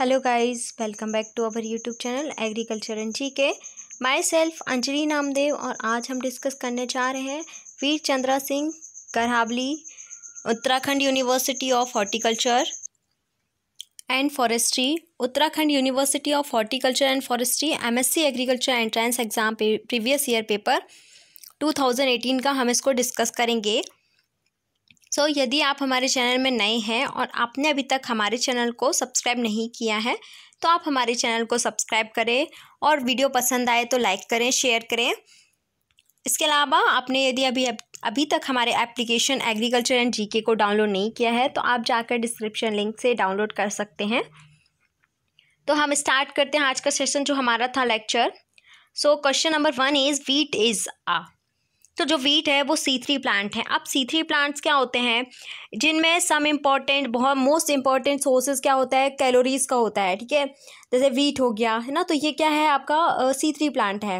hello guys welcome back to our YouTube channel agriculture and G K my self Anjali Namdev और आज हम discuss करने जा रहे हैं Veer Chandra Singh Garhwali Uttarakhand university of horticulture and forestry Uttarakhand university of horticulture and forestry MSc agriculture entrance exam previous year paper two का हम इसको डिस्कस करेंगे सो so, यदि आप हमारे चैनल में नए हैं और आपने अभी तक हमारे चैनल को सब्सक्राइब नहीं किया है तो आप हमारे चैनल को सब्सक्राइब करें और वीडियो पसंद आए तो लाइक करें शेयर करें इसके अलावा आपने यदि अभी अभी तक हमारे एप्लीकेशन एग्रीकल्चर एंड जीके को डाउनलोड नहीं किया है तो आप जाकर डिस्क्रिप्शन लिंक से डाउनलोड कर सकते हैं तो हम स्टार्ट करते हैं आज का सेशन जो हमारा था lecture so question number one is wheat is आ तो जो वीट है वो सी थ्री प्लांट है अब सी थ्री प्लांट्स क्या होते हैं जिनमें सम इम्पॉर्टेंट बहुत मोस्ट इम्पॉर्टेंट सोर्सेज क्या होता है कैलोरीज का होता है ठीक है जैसे वीट हो गया है ना तो ये क्या है आपका सी थ्री प्लांट है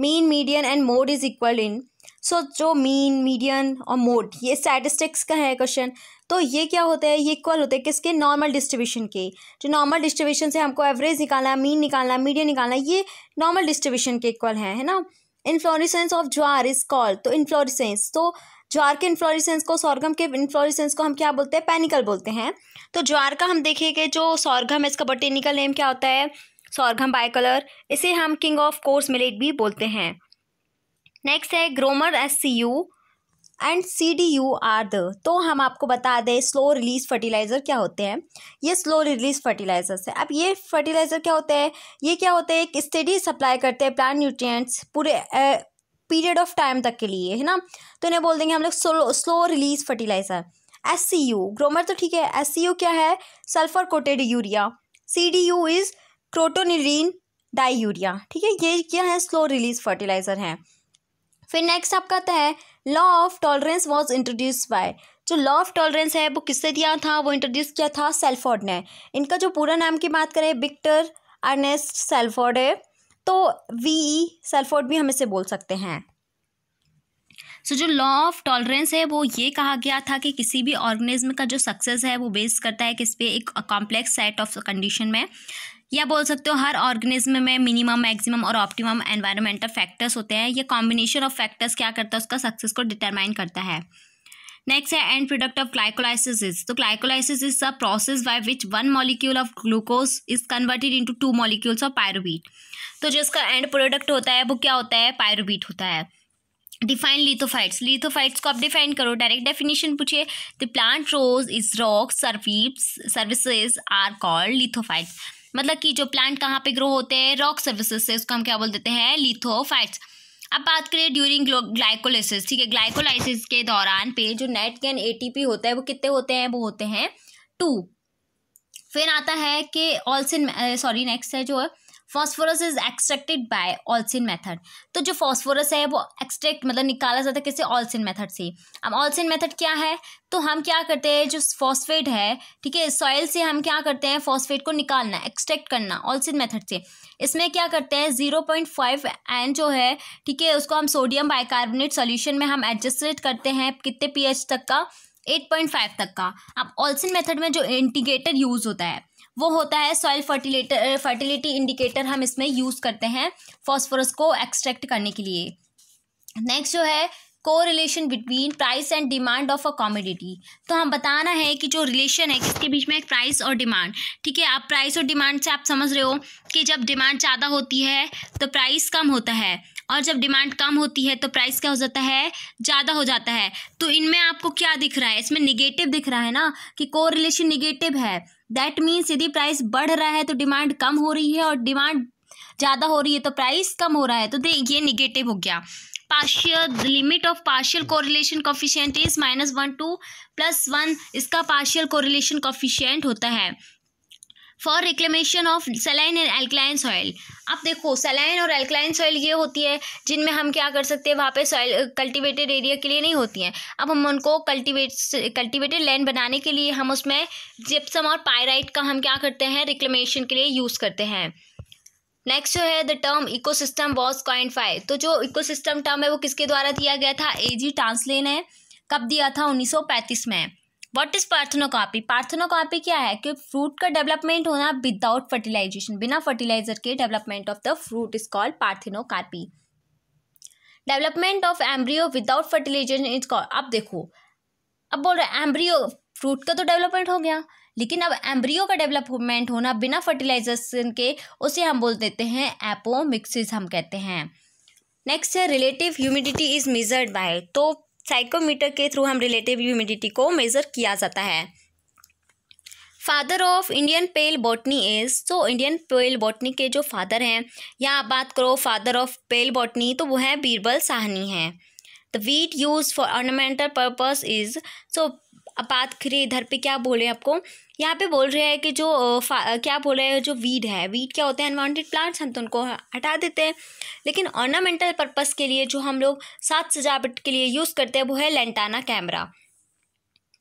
mean median and mode is equal in so जो मीन मीडियन और मोड ये स्टैटिस्टिक्स का है क्वेश्चन तो ये क्या होता है ये इक्वल होते हैं किसके नॉर्मल डिस्ट्रीब्यूशन के जो नॉर्मल डिस्ट्रीब्यूशन से हमको एवरेज निकालना है मीन निकालना है मीडियन निकालना है ये नॉर्मल डिस्ट्रीब्यूशन के इक्वल है है ना inflorescence of jowar is called तो इन्फ्लोरिसेंस तो ज्वार के इन्फ्लोरिसेंस को सौरगम के इन्फ्लोरिसेंस को हम क्या बोलते हैं पैनिकल बोलते हैं तो ज्वार का हम देखेंगे जो सौरगम है इसका बोटेनिकल नेम क्या होता है सौरगम बायकलर इसे हम किंग ऑफ कोर्स मिलेट भी बोलते हैं नेक्स्ट है Gromor S C U and C D U are the तो हम आपको बता दें स्लो रिलीज फर्टिलाइज़र क्या होते हैं ये स्लो रिलीज फर्टिलाइज़र्स है अब ये फर्टिलाइज़र क्या होते हैं ये क्या होते हैं एक स्टडी सप्लाई करते हैं प्लांट न्यूट्रिएंट्स पूरे पीरियड ऑफ टाइम तक के लिए है ना तो इन्हें बोल देंगे हम लोग slow slow release fertilizer S C U Gromor तो ठीक है एस सी यू क्या है sulphur coated urea C D U is crotonylidene diurea ठीक है ये क्या है स्लो रिलीज फर्टिलाइज़र हैं फिर नेक्स्ट आपका आता है law of tolerance was introduced by जो लॉ ऑफ टॉलरेंस है वो किससे दिया था वो इंट्रोड्यूस किया था सेल्फोर्ड ने इनका जो पूरा नाम की बात करें विक्टर अर्नेस्ट सेल्फोर्ड है तो वी ई e सेल्फोर्ड भी हम इसे बोल सकते हैं सो so, जो लॉ ऑफ टॉलरेंस है वो ये कहा गया था कि किसी भी ऑर्गेनिज्म का जो सक्सेस है वो बेस करता है किस पे एक कॉम्प्लेक्स सेट ऑफ कंडीशन में या बोल सकते हो हर ऑर्गेनिज्म में मिनिमम मैक्सिमम और ऑप्टिमम एनवायरमेंटल फैक्टर्स होते हैं ये कॉम्बिनेशन ऑफ फैक्टर्स क्या करता है उसका सक्सेस को डिटरमाइन करता है नेक्स्ट है एंड प्रोडक्ट ऑफ ग्लाइकोलाइसिस तो glycolysis is a process by which one molecule of glucose is converted into two molecules of pyruvate तो जो इसका एंड प्रोडक्ट होता है वो क्या होता है पायरोबीट होता है डिफाइन लिथोफाइट्स लिथोफाइट्स को आप डिफाइन करो डायरेक्ट डेफिनेशन पूछिए the plant rose is rock surfaces surfaces are called lithophytes मतलब कि जो प्लांट कहाँ पे ग्रो होते हैं रॉक सर्विसेस से उसको हम क्या बोल देते हैं लिथोफाइट्स अब बात करें ड्यूरिंग ग्लाइकोलाइसिस ठीक है ग्लाइकोलाइसिस के दौरान पे जो नेट ए एटीपी होता है वो कितने होते हैं वो होते हैं टू फिर आता है कि ऑल्सिन सॉरी नेक्स्ट है जो है phosphorus is extracted by Olsen method तो जो फॉस्फोरस है वो एक्सट्रैक्ट मतलब निकाला जाता है किसी ऑल्सिन मेथड से अब ऑल्सिन मेथड क्या है तो हम क्या करते हैं जो फॉस्फेट है ठीक है सॉइल से हम क्या करते हैं फॉस्फेट को निकालना एक्सट्रैक्ट करना ऑल्सिन मेथड से इसमें क्या करते हैं जीरो पॉइंट फाइव एन जो है ठीक है उसको हम सोडियम बाइकार्बोनेट सोल्यूशन में हम एडजस्टेड करते हैं कितने एच तक का एट पॉइंट फाइव तक का अब ऑल्सिन मेथड में जो इंटीग्रेटर यूज़ होता है वो होता है सॉइल फर्टिलेटर फर्टिलिटी इंडिकेटर हम इसमें यूज़ करते हैं फॉस्फोरस को एक्सट्रैक्ट करने के लिए नेक्स्ट जो है correlation between price and demand of a commodity तो हम बताना है कि जो रिलेशन है किसके बीच में प्राइस और डिमांड ठीक है आप प्राइस और डिमांड से आप समझ रहे हो कि जब डिमांड ज़्यादा होती है तो प्राइस कम होता है और जब डिमांड कम होती है तो प्राइस क्या हो जाता है ज़्यादा हो जाता है तो इनमें आपको क्या दिख रहा है इसमें निगेटिव दिख रहा है ना कि को रिलेशन निगेटिव है दैट मीन्स यदि प्राइस बढ़ रहा है तो डिमांड कम हो रही है और डिमांड ज़्यादा हो रही है तो प्राइस कम हो रहा है तो ये निगेटिव हो गया partial limit of partial correlation coefficient is minus one to plus one इसका पार्शियल कोरिलेशन कॉफिशियंट होता है for reclamation of saline and alkaline soil अब देखो सलाइन और एल्कलाइन सॉइल ये होती है जिनमें हम क्या कर सकते हैं वहाँ पे सॉइल कल्टिवेटेड एरिया के लिए नहीं होती हैं अब हम उनको कल्टिवेट कल्टिवेटेड लैंड बनाने के लिए हम उसमें जिप्सम और पायराइट का हम क्या करते हैं रिक्लेमेशन के लिए यूज़ करते हैं नेक्स्ट जो है the term ecosystem was five तो जो इकोसिस्टम टर्म है वो किसके द्वारा दिया गया था ए जी टांसले ने कब दिया था पैंतीस में व्हाट इज़ पार्थनोकॉपी पार्थनोकॉपी क्या है कि फ्रूट का डेवलपमेंट होना विदाउट फर्टिलाइजेशन बिना फर्टिलाइजर के development of the fruit is called parthenocarpy development of embryo without fertilization is called अब देखो अब बोल रहे एम्ब्रियो फ्रूट का तो डेवलपमेंट हो गया लेकिन अब एम्ब्रियो का डेवलपमेंट होना बिना फर्टिलाइजेशन के उसे हम बोल देते हैं एपोमिक्सिस हम कहते हैं नेक्स्ट है relative humidity is measured by तो साइकोमीटर के थ्रू हम रिलेटिव ह्यूमिडिटी को मेज़र किया जाता है father of Indian palaeobotany is तो इंडियन पेल बॉटनी के जो फादर हैं या आप बात करो फादर ऑफ पेल बॉटनी तो वो है बीरबल साहनी हैं the weed used for ornamental purpose is so बात करिए इधर पे क्या बोल रहे हैं आपको यहाँ पे बोल रहे हैं कि जो क्या बोल रहे हैं जो वीड है वीड क्या होते हैं अनवांटेड प्लांट्स हम तो उनको हटा देते हैं लेकिन ऑर्नामेंटल पर्पज़ के लिए जो हम लोग सात सजावट के लिए यूज़ करते हैं वो है लेंटाना कैमरा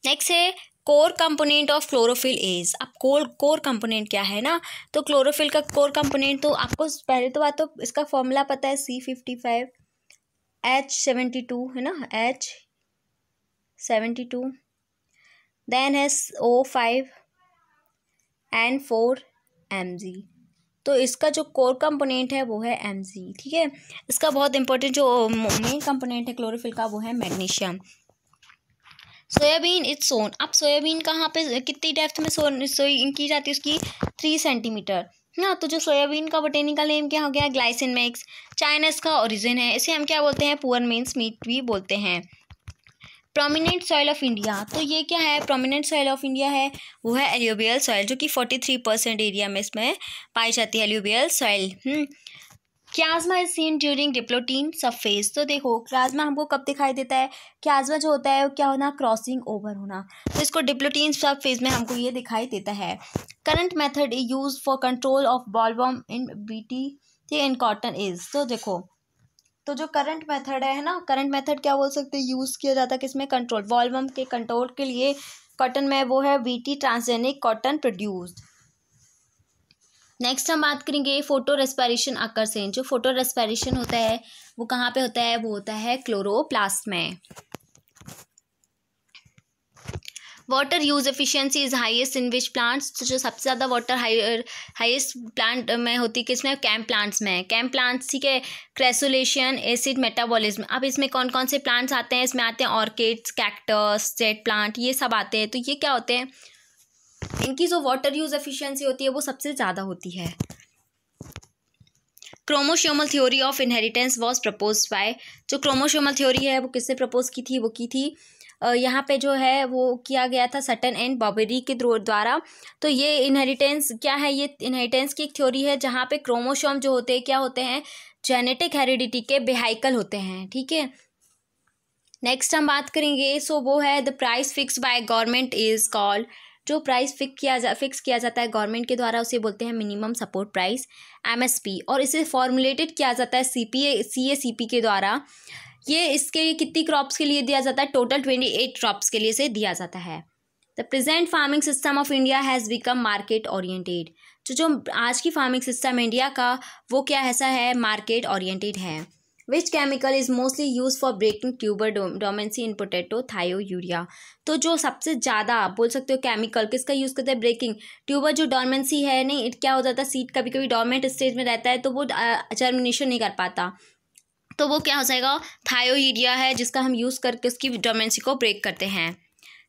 नेक्स्ट है core component of chlorophyll is अब कोर कोर कंपोनेंट क्या है ना तो क्लोरोफिल का कोर कंपोनेंट तो आपको पहले तो बात तो इसका फॉर्मूला पता है C fifty five H seventy two है ना एच सेवेंटी टू देन है O five and four M G तो इसका जो कोर कंपोनेंट है वो है एम जी ठीक है इसका बहुत इंपॉर्टेंट जो मेन कंपोनेंट है क्लोरोफिल का वो है मैग्नीशियम सोयाबीन इज सोन अब सोयाबीन कहाँ पे कितनी डेप्थ में सोन सोई की जाती है उसकी थ्री सेंटीमीटर ना तो जो सोयाबीन का बोटेनिकल नेम क्या हो गया ग्लाइसिन मैक्स चाइनस का ओरिजिन है इसे हम क्या बोलते हैं पुअर मीन्स मीट भी बोलते हैं प्रोमिनेंट सॉइल ऑफ इंडिया तो ये क्या है प्रोमिनेंट सॉइल ऑफ इंडिया है वो है एल्यूबियल सॉइल जो कि फोर्टी थ्री परसेंट एरिया में इसमें पाई जाती है एल्यूबियल soil chiasma is seen during diplotene subphase तो देखो क्लाज्मा हमको कब दिखाई देता है क्लाज्मा जो होता है वो क्या होना क्रॉसिंग ओवर होना तो इसको डिप्लोटीन सब फेज में हमको ये दिखाई देता है current method used for control of bollworm in B T in cotton is तो देखो तो जो करंट मेथड है ना करंट मेथड क्या बोल सकते हैं यूज़ किया जाता है किसमें कंट्रोल वॉल्वम के कंट्रोल के लिए कॉटन में वो है T transgenic cotton produced next हम बात करेंगे फोटो रेस्पायरेशन आकर्षण जो फोटो रेस्पायरेशन होता है वो कहाँ पे होता है वो होता है क्लोरोप्लास्ट में water use efficiency is highest in which plants तो जो सबसे ज़्यादा वाटर हाईएस्ट प्लांट में होती है किसमें कैम्प प्लांट्स में कैम्प प्लांट्स ठीक है क्रेसोलेशन एसिड मेटाबॉलिज्म अब इसमें कौन कौन से प्लांट्स आते हैं इसमें आते हैं ऑर्किड्स कैक्टस जेट प्लांट ये सब आते हैं तो ये क्या होते हैं इनकी जो वाटर यूज एफिशियंसी होती है वो सबसे ज़्यादा होती है chromosomal theory of inheritance was propose by जो क्रोमोशोमल थ्योरी है वो किसने प्रपोज की थी वो की थी यहाँ पे जो है वो किया गया था सटन एंड बॉबेरी के द्वारा तो ये इनहेरिटेंस क्या है ये इनहेरिटेंस की एक थ्योरी है जहाँ पे क्रोमोशोम जो होते हैं क्या होते हैं जेनेटिक हेरिडिटी के बेहाइकल होते हैं ठीक है नेक्स्ट हम बात करेंगे सो वो है the price fix by government is called जो प्राइस फिक्स किया जा फिक्स किया जाता है गवर्नमेंट के द्वारा उसे बोलते हैं मिनिमम सपोर्ट प्राइस एमएसपी और इसे फॉर्मुलेटेड किया जाता है सीपीए सीएसीपी के द्वारा ये इसके लिए कितनी क्रॉप्स के लिए दिया जाता है टोटल ट्वेंटी एट क्रॉप्स के लिए से दिया जाता है the present farming system of India has become market oriented तो जो आज की फार्मिंग सिस्टम इंडिया का वो क्या ऐसा है मार्केट ओरिएंटेड है which chemical is mostly use for breaking tuber dormancy in potato thiourea तो जो सबसे ज़्यादा आप बोल सकते हो केमिकल किसका यूज़ करते हैं ब्रेकिंग ट्यूबर जो डोमेंसी है नहीं क्या हो जाता है सीट कभी कभी डोमेंट स्टेज में रहता है तो वो जर्मिनेशन नहीं कर पाता तो वो क्या हो जाएगा थायोइडिया है जिसका हम यूज़ करके उसकी डोमेंसी को ब्रेक करते हैं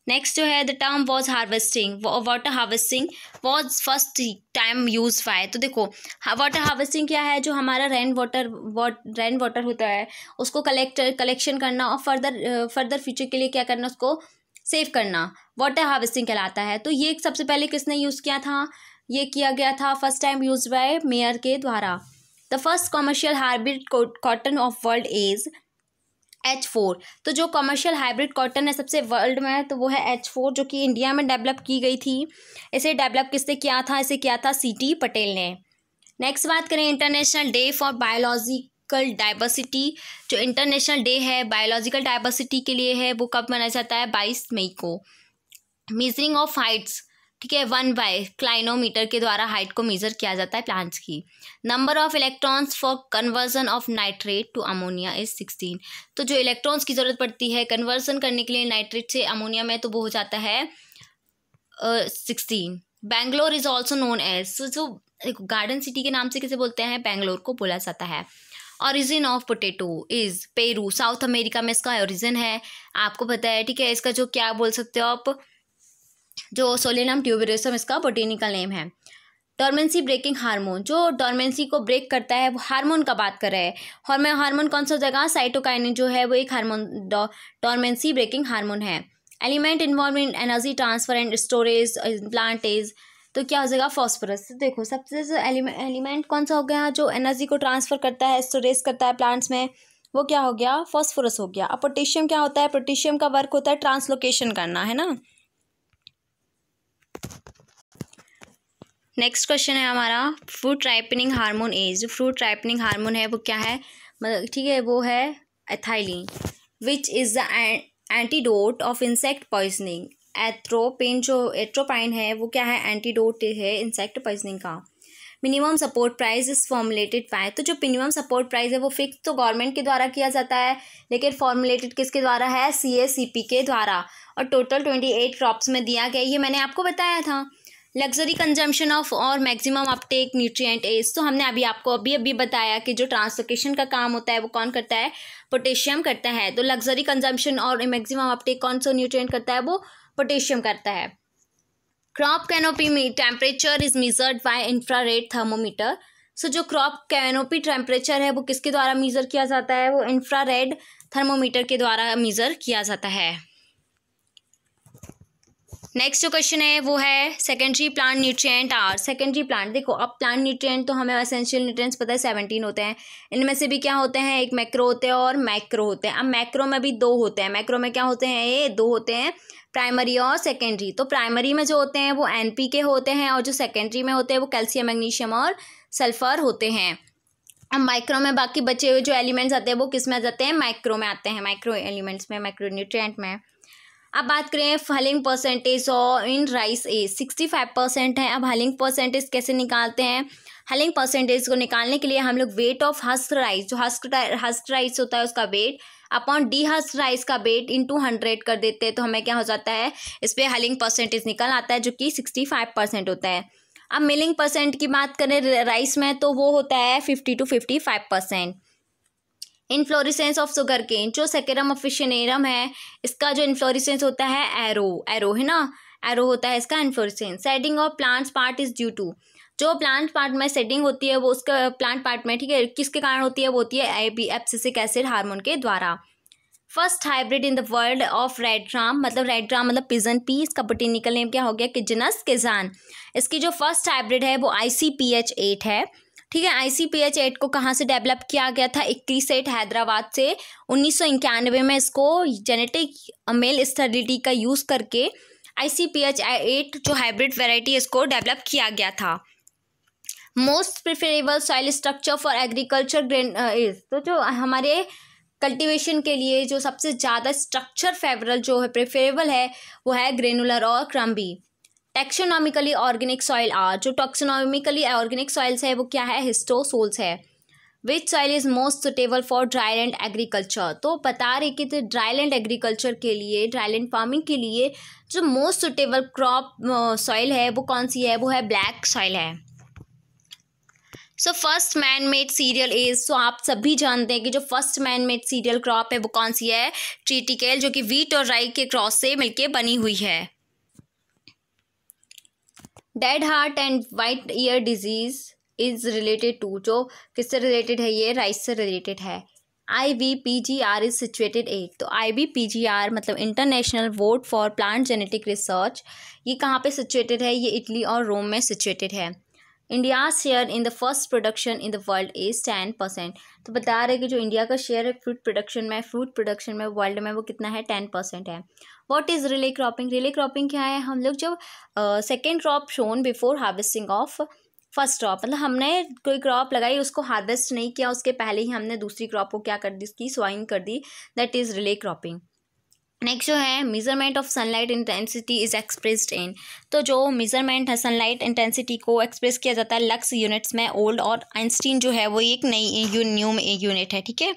नेक्स्ट जो है the term was harvesting water harvesting was first time use by तो देखो वाटर हार्वेस्टिंग क्या है जो हमारा रेन वाटर रेन वाटर होता है उसको कलेक्ट कलेक्शन करना और फर्दर फर्दर फ्यूचर के लिए क्या करना उसको सेव करना वाटर हार्वेस्टिंग कहलाता है तो ये सबसे पहले किसने यूज़ किया था ये किया गया था first time use by Mayer के द्वारा the first commercial hybrid cotton of world is H four तो जो कमर्शियल हाइब्रिड कॉटन है सबसे वर्ल्ड में तो वो है एच फोर जो कि इंडिया में डेवलप की गई थी इसे डेवलप किसने किया था इसे किया था सी टी पटेल ने नेक्स्ट बात करें international day for biological diversity जो इंटरनेशनल डे है बायोलॉजिकल डाइवर्सिटी के लिए है वो कब मनाया जाता है बाईस मई को मीजरिंग ऑफ हाइट्स ठीक है वन बाय क्लाइनोमीटर के द्वारा हाइट को मेजर किया जाता है प्लांट्स की number of electrons for conversion of nitrate to ammonia is sixteen तो जो इलेक्ट्रॉन्स की ज़रूरत पड़ती है कन्वर्जन करने के लिए नाइट्रेट से अमोनिया में तो वो हो जाता है sixteen Bangalore is also known as so जो गार्डन सिटी के नाम से किसे बोलते हैं बैंगलोर को बोला जाता है origin of potato is Peru South America में इसका ओरिजिन है आपको पता है ठीक है इसका जो क्या बोल सकते हो आप जो सोलेनम ट्यूबरेसम इसका बोटेनिकल नेम है डॉर्मेंसी ब्रेकिंग हार्मोन जो डॉर्मेंसी को ब्रेक करता है वो हार्मोन का बात कर रहे हैं मैं हार्मोन कौन सा हो जाएगा जो है वो एक हार्मोन डॉर्मेंसी ब्रेकिंग हार्मोन है element in energy transfer and storage प्लांटेज तो क्या हो जाएगा फॉस्फोरस देखो सबसे एलिमेंट कौन सा हो गया जो एनर्जी को ट्रांसफर करता है स्टोरेज करता है प्लांट्स में वो क्या हो गया फॉस्फोरस हो गया अब पोटेशियम क्या होता है पोटेशियम का वर्क होता है ट्रांसलोकेशन करना है ना नेक्स्ट क्वेश्चन है हमारा फ्रूट राइपनिंग हार्मोन एज जो फ्रूट राइपनिंग हार्मोन है वो क्या है ठीक है वो है ethylene which is the antidote of insect poisoning atropine जो एट्रोपाइन है वो क्या है एंटीडोट है इंसेक्ट पॉइजनिंग का minimum support price is formulated by तो जो मिनिमम सपोर्ट प्राइस है वो फिक्स तो गवर्नमेंट के द्वारा किया जाता है लेकिन फॉर्मुलेटेड किसके द्वारा है सी एस सी पी के द्वारा और टोटल ट्वेंटी एट क्रॉप्स में दिया गया ये मैंने आपको बताया था लग्जरी कंजम्पशन ऑफ और मैक्सिमम अपटेक न्यूट्रिएंट एज तो हमने अभी आपको अभी अभी बताया कि जो ट्रांसलोकेशन का काम होता है वो कौन करता है पोटेशियम करता है तो लग्जरी कंजम्पशन और मैक्सिमम अपटेक कौन सा न्यूट्रिएंट करता है वो पोटेशियम करता है क्रॉप कैनोपी में temperature is measured by infrared thermometer so जो क्रॉप कैनोपी टेम्परेचर है वो किसके द्वारा मीज़र किया जाता है वो इंफ्रारेड थर्मोमीटर के द्वारा मीज़र किया जाता है नेक्स्ट जो क्वेश्चन है वो है secondary plant nutrient are secondary plant देखो अब प्लांट न्यूट्रिएंट तो हमें असेंशियल न्यूट्रिएंट्स पता है सेवनटीन होते हैं इनमें से भी क्या होते हैं एक मैक्रो होते हैं और मैक्रो होते हैं अब मैक्रो में भी दो होते हैं मैक्रो में क्या होते हैं ये दो होते हैं प्राइमरी और सेकेंडरी तो प्राइमरी में जो होते हैं वो एन के होते हैं और जो सेकेंडरी में होते हैं वो कैल्शियम मैग्नीशियम और सल्फर होते हैं अब माइक्रो में बाकी बचे हुए जो एलिमेंट्स आते हैं वो किस में आ जाते हैं माइक्रो में आते हैं माइक्रो एलिमेंट्स में माइक्रो न्यूट्रिएंट में अब बात करें हलिंग परसेंटेज और in rice a sixty five percent है अब हलिंग परसेंटेज कैसे निकालते हैं हलिंग परसेंटेज को निकालने के लिए हम लोग वेट ऑफ हस्क राइस जो हस्क हस्क राइस होता है उसका weight upon the husk rice का वेट टू हंड्रेड कर देते हैं तो हमें क्या हो जाता है इस पर हलिंग परसेंटेज निकल आता है जो कि सिक्सटी फाइव परसेंट होता है अब मिलिंग परसेंट की बात करें राइस में तो वो होता है fifty to fifty five percent inflorescence of sugar cane जो सेकेरम ऑफिशनेरम है इसका जो इन्फ्लोरिसेंस होता है एरो एरो है ना एरो होता है इसका inflorescence shedding of plants part is due to जो प्लांट पार्ट में सेडिंग होती है वो उसका प्लांट पार्ट में ठीक है किसके कारण होती है वो होती है A B abscisic acid hormone के द्वारा first hybrid in the world of red gram मतलब रेड ड्राम मतलब पिजन पी इसका बोटेनिकल नेम क्या हो गया किजनस किजान इसकी जो फर्स्ट हाइब्रिड है वो I C P H eight है ठीक है I C P H eight को कहाँ से डेवलप किया गया था इक्कीस एट हैदराबाद से उन्नीस में इसको जेनेटिक मेल स्टर्लिटी का यूज़ करके I C P H eight जो हाइब्रिड वेराइटी इसको डेवलप किया गया था most preferable soil structure for agriculture grain is तो जो हमारे कल्टिवेशन के लिए जो सबसे ज़्यादा स्ट्रक्चर फेवरल जो है प्रेफरेबल है वो है ग्रेनुलर और crumby taxonomically organic soil are जो टेक्सोनॉमिकली ऑर्गेनिक सॉइल्स है वो क्या है हिस्टोसोल्स है which soil is most suitable for dryland agriculture तो बता रहे कि ड्राई ड्राईलैंड एग्रीकल्चर के लिए ड्राईलैंड फार्मिंग के लिए जो मोस्ट सुटेबल क्रॉप सॉइल है वो कौन सी है वो है ब्लैक सॉइल है so first man made cereal is so आप सभी जानते हैं कि जो first man made cereal crop है वो कौन सी है ट्रीटिकल जो कि वीट और राई के क्रॉस से मिलकर बनी हुई है dead heart and white ear disease is related to जो किससे रिलेटेड है ये राइस से रिलेटेड है I V P G R is situated एक तो I V P G R मतलब इंटरनेशनल वोट फॉर प्लांट जेनेटिक रिसर्च ये कहाँ पे सिचुएटेड है ये इटली और रोम में सिचुएटेड है India's share in the first production in the world is ten percent तो बता रहे कि जो इंडिया का शेयर है फ्रूट प्रोडक्शन में फ्रूट प्रोडक्शन में वर्ल्ड में वो कितना है टेन परसेंट है what is relay cropping relay cropping क्या है हम लोग जब second crop sown before harvesting of first crop मतलब हमने कोई क्रॉप लगाई उसको हार्वेस्ट नहीं किया उसके पहले ही हमने दूसरी क्रॉप को क्या कर दी उसकी स्वाइन कर दी that is relay cropping next जो है measurement of sunlight intensity is expressed in तो जो मेज़रमेंट है सनलाइट इंटेंसिटी को एक्सप्रेस किया जाता है लक्स यूनिट्स में ओल्ड और आइंस्टीन जो है वो एक नई न्यू यूनिट है ठीक है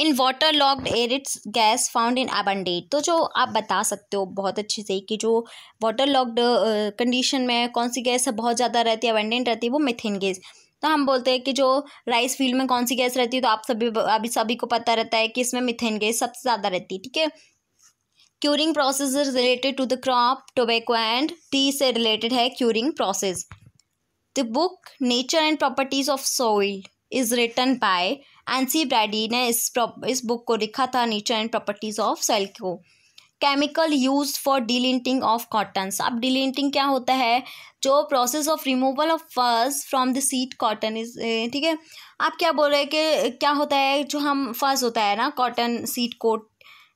in waterlogged its gas found in abundant तो जो आप बता सकते हो बहुत अच्छे से कि जो वाटर लॉक्ड कंडीशन में कौन सी गैस बहुत ज़्यादा रहती है अबंडेंट रहती है वो मिथिन गैस तो हम बोलते हैं कि जो राइस फील्ड में कौन सी गैस रहती है तो आप सभी अभी सभी को पता रहता है कि इसमें मिथेन गैस सबसे ज़्यादा रहती है ठीक है curing process is related to the crop tobacco and tea से रिलेटेड है curing process the book nature and properties of soil is written by N C Brady ने इस इस बुक को लिखा था nature and properties of soil को chemical use for delinting of cottons अब डिलिंटिंग क्या होता है जो process of removal of fuzz from the seed cotton is ठीक है आप क्या बोल रहे हैं कि क्या होता है जो हम फर्ज होता है ना कॉटन सीट कोट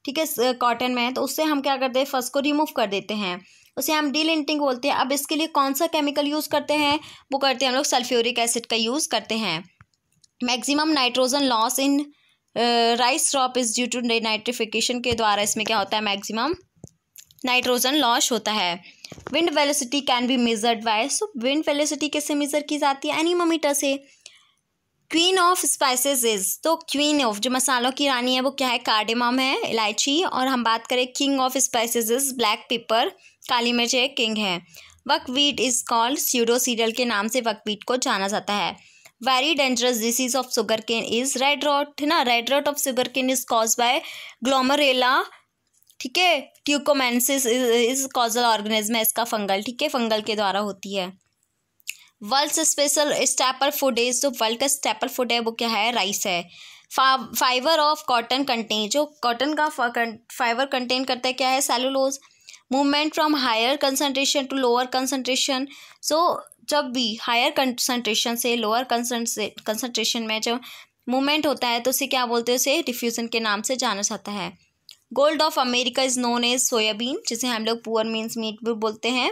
ठीक है कॉटन में है तो उससे हम क्या करते हैं फर्स्ट को रिमूव कर देते हैं उसे हम डीलिंटिंग बोलते हैं अब इसके लिए कौन सा केमिकल यूज़ करते हैं वो करते हैं हम लोग सल्फ्यूरिक एसिड का यूज़ करते हैं maximum nitrogen loss in rice crop is due to nitrification के द्वारा इसमें क्या होता है मैक्सिमम नाइट्रोजन लॉस होता है wind velocity can be measured by so wind velocity कैसे मेजर की जाती है एनीमोमीटर से क्वीन ऑफ स्पाइसेस इज तो क्वीन ऑफ जो मसालों की रानी है वो क्या है कार्डेमम है इलायची और हम बात करें king of spices is black pepper काली मिर्च है किंग है buckwheat is called pseudo cereal के नाम से वकवीट को जाना जाता है very dangerous disease of sugar cane is red rot है ना red rot of sugar cane is cause by Glomerella ठीक है ट्यूकोमेंसिस इज कॉजल ऑर्गेनिज्म है इसका फंगल ठीक है फंगल के द्वारा होती है world special staple food is जो वर्ल्ड का स्टेपल फूड है वो क्या है राइस है फा, फाइबर ऑफ कॉटन कंटेन जो कॉटन का फाइबर कंटेन करता है क्या है cellulose movement from higher concentration to lower concentration so जब भी हायर कंसनट्रेशन से लोअर कंसनट्रेशन में जब मूवमेंट होता है तो उसे क्या बोलते हैं उसे डिफ्यूज़न के नाम से जाना जाता है gold of America is known as soybean जिसे हम लोग पुअर मीन्स मीट भी बोलते हैं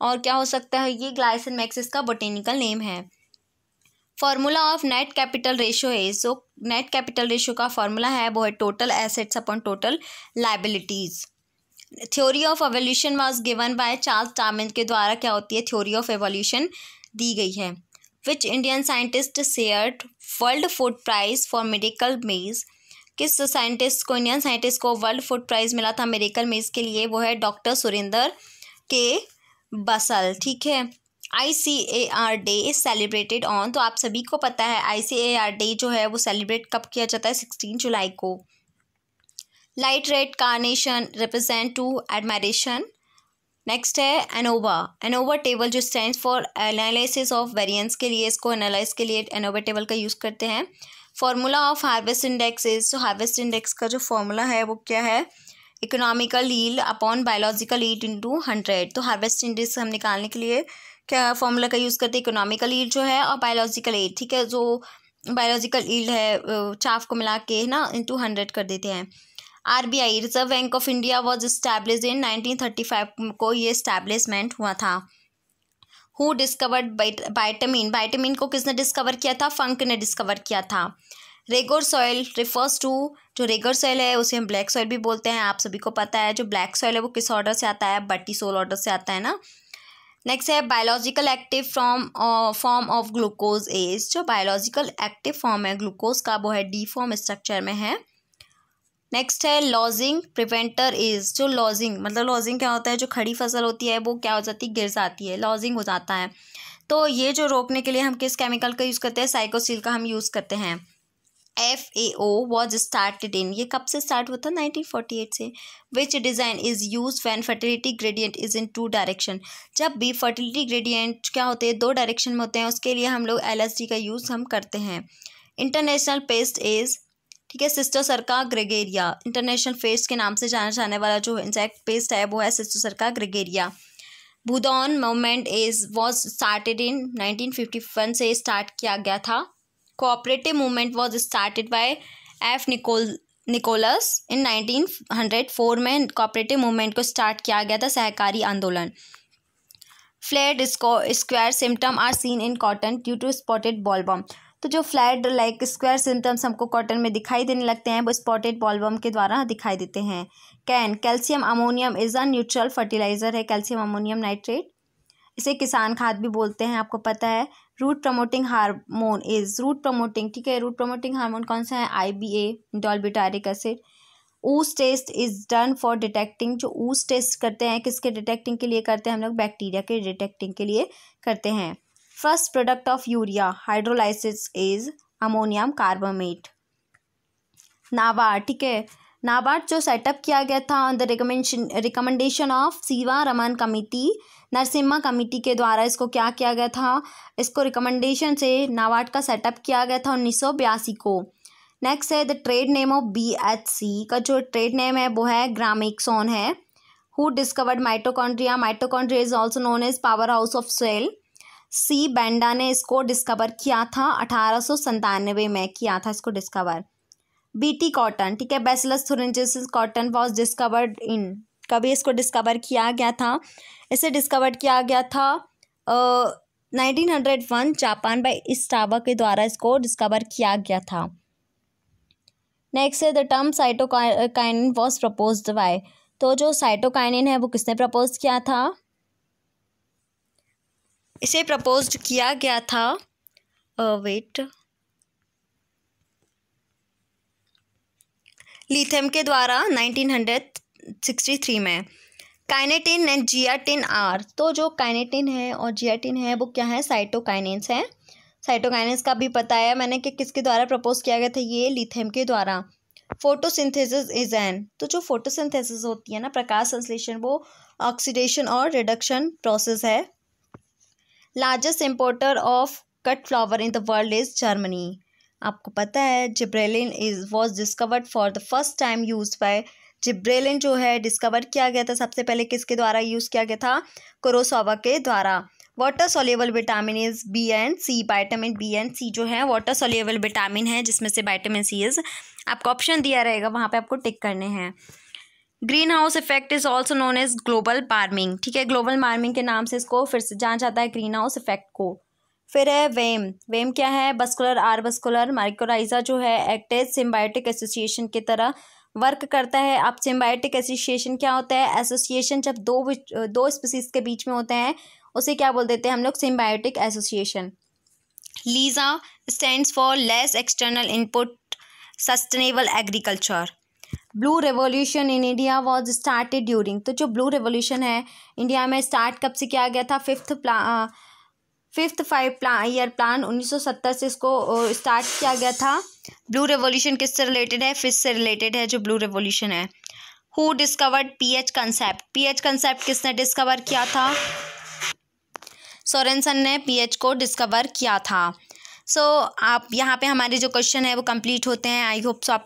और क्या हो सकता है ये ग्लाइसन मैक्सिस का बोटेनिकल नेम है formula of net capital ratio है सो नेट कैपिटल रेशियो का फार्मूला है वो है total assets upon total liabilities theory of evolution was given by Charles Darwin के द्वारा क्या होती है थ्योरी ऑफ एवोल्यूशन दी गई है which Indian scientist share world food prize for medical maize किस साइंटिस्ट को इंडियन साइंटिस्ट को वर्ल्ड फूड प्राइज मिला था मेडिकल मेज के लिए वो है डॉक्टर सुरेंद्र के बसल ठीक है I C A R day is celebrated on तो आप सभी को पता है I C A R day जो है वो सेलिब्रेट कब किया जाता है सिक्सटीन जुलाई को light red carnation represent to admiration next है एनोवा एनोवा टेबल जो stand for analysis of variance के लिए इसको एनालिस के लिए एनोवा टेबल का यूज़ करते हैं formula of harvest index is तो हार्वेस्ट इंडेक्स का जो फार्मूला है वो क्या है economical yield upon biological yield into hundred तो हार्वेस्ट इंडेक्स हम निकालने के लिए क्या फॉर्मूला का यूज़ करते हैं इकोनॉमिकल ईल जो है और बायोलॉजिकल ईट ठीक है जो बायोलॉजिकल ईल है चाफ को मिला के ना इंटू हंड्रेड कर देते हैं R B I Reserve Bank of India was establish in nineteen thirty five को ये इस्टेब्लिशमेंट हुआ था हु डिस्कवर्ड बाइटामिन बाइटामिन को किसने डिस्कवर किया था फंक ने डिस्कवर किया था रेगोर सॉइल रिफर्स टू जो रेगर सॉइल है उसे हम ब्लैक सॉइल भी बोलते हैं आप सभी को पता है जो ब्लैक सॉइल है वो किस ऑर्डर से आता है बट्टी सोल ऑर्डर से आता है ना नेक्स्ट है biological active form form of glucose as जो बायोलॉजिकल एक्टिव फॉर्म है ग्लूकोज का वो है डी फॉर्म स्ट्रक्चर में है नेक्स्ट है लॉजिंग प्रिवेंटर इज जो लॉजिंग मतलब लॉजिंग क्या होता है जो खड़ी फसल होती है वो क्या हो जाती है गिर जाती है लॉजिंग हो जाता है तो ये जो रोकने के लिए हम किस केमिकल का यूज़ करते हैं साइकोसिल का हम यूज़ करते हैं F A O was started in ये कब से स्टार्ट हुआ था एट से which design is use when fertility gradient is in two direction जब भी फर्टिलिटी ग्रेडियंट क्या होते हैं दो डायरेक्शन में होते हैं उसके लिए हम लोग एल एस डी का यूज़ हम करते हैं इंटरनेशनल पेस्ट इज़ ठीक है सिस्टर सरका ग्रेगेरिया इंटरनेशनल पेस्ट के नाम से जाना जाने वाला जो इंसेक्ट पेस्ट है वो है सिस्टर सरका ग्रेगेरिया Bhoodan movement is was started in nineteen fifty one से स्टार्ट किया गया था cooperative movement was started by F निकोल निकोलस इन फोर में कॉपरेटिव मूवमेंट को स्टार्ट किया गया था सहकारी आंदोलन flat square symptom are seen in cotton due to spotted bollworm तो जो फ्लैट लाइक स्क्वायर सिम्टम्स हमको कॉटन में दिखाई देने लगते हैं वो स्पॉटेड बॉलबम के द्वारा दिखाई देते हैं CAN calcium ammonium is a neutral fertiliser है कैल्शियम अमोनियम नाइट्रेट इसे किसान खाद भी बोलते हैं आपको पता है root promoting hormone is root promoting ठीक है रूट प्रमोटिंग हार्मोन कौन सा है आई बी ए डॉल्बिटारिक एसिड ऊस test is done for detecting जो ऊस टेस्ट करते हैं किसके डिटेक्टिंग के लिए करते हैं हम लोग बैक्टीरिया के डिटेक्टिंग के लिए करते हैं first product of urea hydrolysis is ammonium carbamate नावा ठीक है नाबार्ड जो सेटअप किया गया था on the recommendation recommendation of Sivaraman committee Narasimham committee के द्वारा इसको क्या किया गया था इसको रिकमेंडेशन से नाबार्ड का सेटअप किया गया था उन्नीस को नेक्स्ट है the trade name of B H C का जो ट्रेड नेम है वो है सोन है who discovered mitochondria mitochondria is also known as power house of cell C Benda ने इसको डिस्कवर किया था अठारह में किया था इसको डिस्कवर बीटी कॉटन ठीक है Bacillus thuringiensis cotton was discovered in कभी इसको डिस्कवर किया गया था इसे डिस्कवर किया गया था nineteen hundred one Japan by इस्टावा के द्वारा इसको डिस्कवर किया गया था नेक्स्ट है the term cytokine was propose by तो जो साइटोकाइनिन है वो किसने प्रपोज किया था इसे प्रपोज किया गया था वेट uh, लिथियम के द्वारा 1963 में काइनेटिन एंड जियाटिन आर तो जो काइनेटिन है और जियाटिन है वो क्या है साइटोकाइनेंस है साइटोकाइनेंस का भी पता है मैंने कि किसके द्वारा प्रपोज किया गया था ये लिथियम के द्वारा फोटोसिंथेसिस इज एन तो जो फोटोसिंथेसिस होती है ना प्रकाश संश्लेषण वो ऑक्सीडेशन और रिडक्शन प्रोसेस है largest importer of cut flower in the world is Germany आपको पता है gibberellin is was discovered for the first time use by gibberellin जो है डिस्कवर किया गया था सबसे पहले किसके द्वारा यूज़ किया गया था कोरोसोवा के द्वारा water soluble vitamin is B and C vitamin B and C जो है वाटर सोल्यूबल विटामिन है जिसमें से वाइटामिन सी इज आपको ऑप्शन दिया रहेगा वहाँ पे आपको टिक करने हैं green house effect is also known as global warming ठीक है ग्लोबल वार्मिंग के नाम से इसको फिर से जाना जाता है ग्रीन हाउस इफेक्ट को फिर है वेम वेम क्या है बस्कुलर आर बस्कुलर माइक्रोराइजा जो है एक्टेज सिम्बायोटिक एसोसिएशन की तरह वर्क करता है अब सिम्बायोटिक एसोसिएशन क्या होता है एसोसिएशन जब दो दो स्पीसीज के बीच में होते हैं उसे क्या बोल देते हैं हम लोग symbiotic association LEISA stands for less external input sustainable agriculture blue revolution in India was started during तो जो ब्लू रेवोल्यूशन है इंडिया में स्टार्ट कब से किया गया था फिफ्थ प्ला fifth five plan year plan उन्नीस से इसको स्टार्ट किया गया था ब्लू रेवोल्यूशन किससे रिलेटेड है फिश से रिलेटेड है जो ब्लू रेवोल्यूशन है who discovered P H concept P H concept किसने डिस्कवर किया था सोरेनसन ने पी एच को डिस्कवर किया था सो so, आप यहाँ पे हमारे जो क्वेश्चन है वो कंप्लीट होते हैं आई होप सो आप